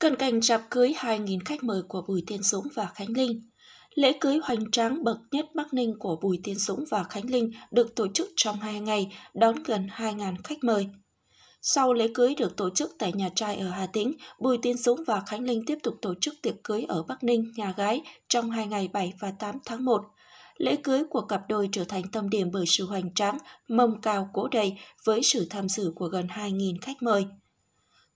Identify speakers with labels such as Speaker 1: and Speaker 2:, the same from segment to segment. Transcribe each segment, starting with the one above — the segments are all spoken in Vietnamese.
Speaker 1: Cận cảnh chạp cưới 2.000 khách mời của Bùi Tiên Dũng và Khánh Linh. Lễ cưới hoành tráng bậc nhất Bắc Ninh của Bùi Tiên Dũng và Khánh Linh được tổ chức trong 2 ngày, đón gần 2.000 khách mời. Sau lễ cưới được tổ chức tại nhà trai ở Hà Tĩnh, Bùi Tiên Dũng và Khánh Linh tiếp tục tổ chức tiệc cưới ở Bắc Ninh, nhà gái trong hai ngày 7 và 8 tháng 1. Lễ cưới của cặp đôi trở thành tâm điểm bởi sự hoành tráng, mâm cao cỗ đầy với sự tham dự của gần 2.000 khách mời.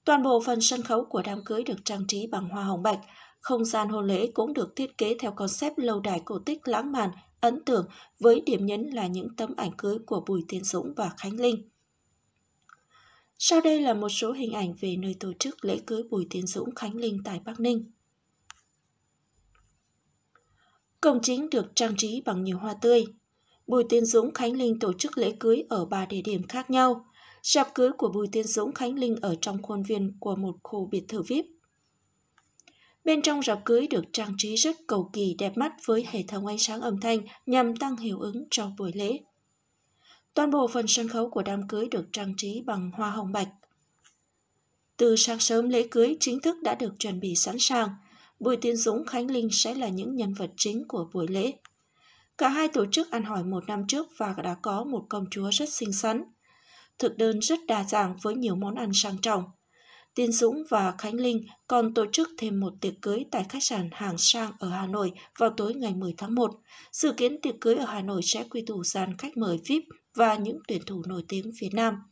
Speaker 1: Toàn bộ phần sân khấu của đám cưới được trang trí bằng hoa hồng bạch. Không gian hôn lễ cũng được thiết kế theo concept lâu đài cổ tích lãng mạn, ấn tượng với điểm nhấn là những tấm ảnh cưới của Bùi tiên Dũng và Khánh Linh. Sau đây là một số hình ảnh về nơi tổ chức lễ cưới Bùi Tiến Dũng Khánh Linh tại Bắc Ninh. Cổng chính được trang trí bằng nhiều hoa tươi. Bùi Tiến Dũng Khánh Linh tổ chức lễ cưới ở ba địa điểm khác nhau. Rạp cưới của Bùi tiên Dũng Khánh Linh ở trong khuôn viên của một khu biệt thự VIP. Bên trong rạp cưới được trang trí rất cầu kỳ đẹp mắt với hệ thống ánh sáng âm thanh nhằm tăng hiệu ứng cho buổi lễ. Toàn bộ phần sân khấu của đám cưới được trang trí bằng hoa hồng bạch. Từ sáng sớm lễ cưới chính thức đã được chuẩn bị sẵn sàng, Bùi tiên Dũng Khánh Linh sẽ là những nhân vật chính của buổi lễ. Cả hai tổ chức ăn hỏi một năm trước và đã có một công chúa rất xinh xắn thực đơn rất đa dạng với nhiều món ăn sang trọng. Tiến Dũng và Khánh Linh còn tổ chức thêm một tiệc cưới tại khách sạn Hàng Sang ở Hà Nội vào tối ngày 10 tháng 1. Dự kiến tiệc cưới ở Hà Nội sẽ quy tụ dàn khách mời VIP và những tuyển thủ nổi tiếng Việt Nam.